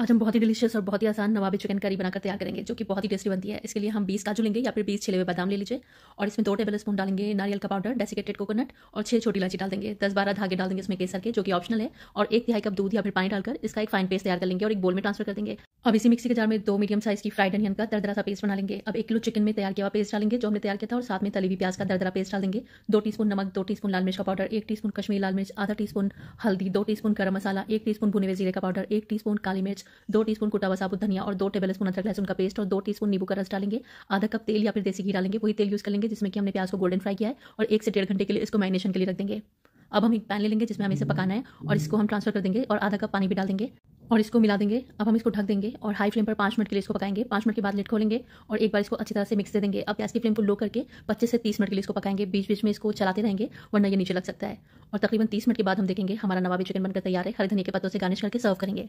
आज हम बहुत ही डिलीशियस और बहुत ही आसान नवाबी चिकन करी बनाकर तैयार करेंगे जो कि बहुत ही टेस्टी बनती है इसके लिए हम बीस काजू लेंगे या फिर बीस छिले हुए बादाम ले लीजिए और इसमें दो टेबल स्पून डालेंगे नारियल का पाउडर डेसिकेटेड कोकोनट और छह छोटी इलाची डाल देंगे दस बारह धागे डाल देंगे इसमें केसर के जो कि ऑप्शनल है और एक तिहाई कप दूध या फिर पानी डालकर इसका एक फाइन पेस्ट तैयार कर लेंगे और एक बोल में ट्रांसफर कर देंगे अब इसी मिक्सी के जार में दो मीडियम साइज की फ्राइड अनियन का दरदरा सा पेस्ट बना लेंगे अब एक किलो चिकन में तैयार किया हुआ पेस्ट डालेंगे जो हमने तैयार किया था और साथ में तली हुई प्याज का दरदरा पेस्ट डाल देंगे दो टीस्पून नमक दो टीस्पून लाल मिर्च का पाउडर एक टीस्पून कश्मीरी लाल मिर्च आधा टीस्पून हल्दी दो टीस्पून गरम मसाला एक टीस्पून भुने हुए जीरे का पाउडर एक टीस्पून काली मिर्च दो टीस्पून कुटा हुआ साबुत धनिया और दो टेबल स्पून अदरक लहसुन का पेस्ट और दो टीस्पून नींबू का रस डालेंगे आधा कप तेल या फिर देसी घी डालेंगे वही तेल यूज़ कर लेंगे जिसमें कि हमने प्याज को गोल्डन फ्राई किया है और एक से डेढ़ घंटे के लिए इसको मैरिनेशन के लिए रख देंगे अब हम एक पैन ले लेंगे जिसमें हमें इसे पकाना है और इसको हम ट्रांसफर कर देंगे और आधा कप पानी भी डाल देंगे और इसको मिला देंगे अब हम इसको ढक देंगे और हाई फ्लेम पर पाँच मिनट के लिए इसको पकाएंगे पाँच मिनट के बाद लिट खोलेंगे और एक बार इसको अच्छी तरह से मिक्स दे देंगे अब गैस की फ्लेम को लो करके पच्चीस से तीस मिनट के लिए इसको पकाएंगे बीच बीच में इसको चलाते रहेंगे वरना ये नीचे लग सकता है और तकरीबन तीस मिनट के बाद हम देखेंगे हमारा नवाबी चिकन बनकर तैयार है हरे धनिया के पत्तों से गार्निश करके सर्व करेंगे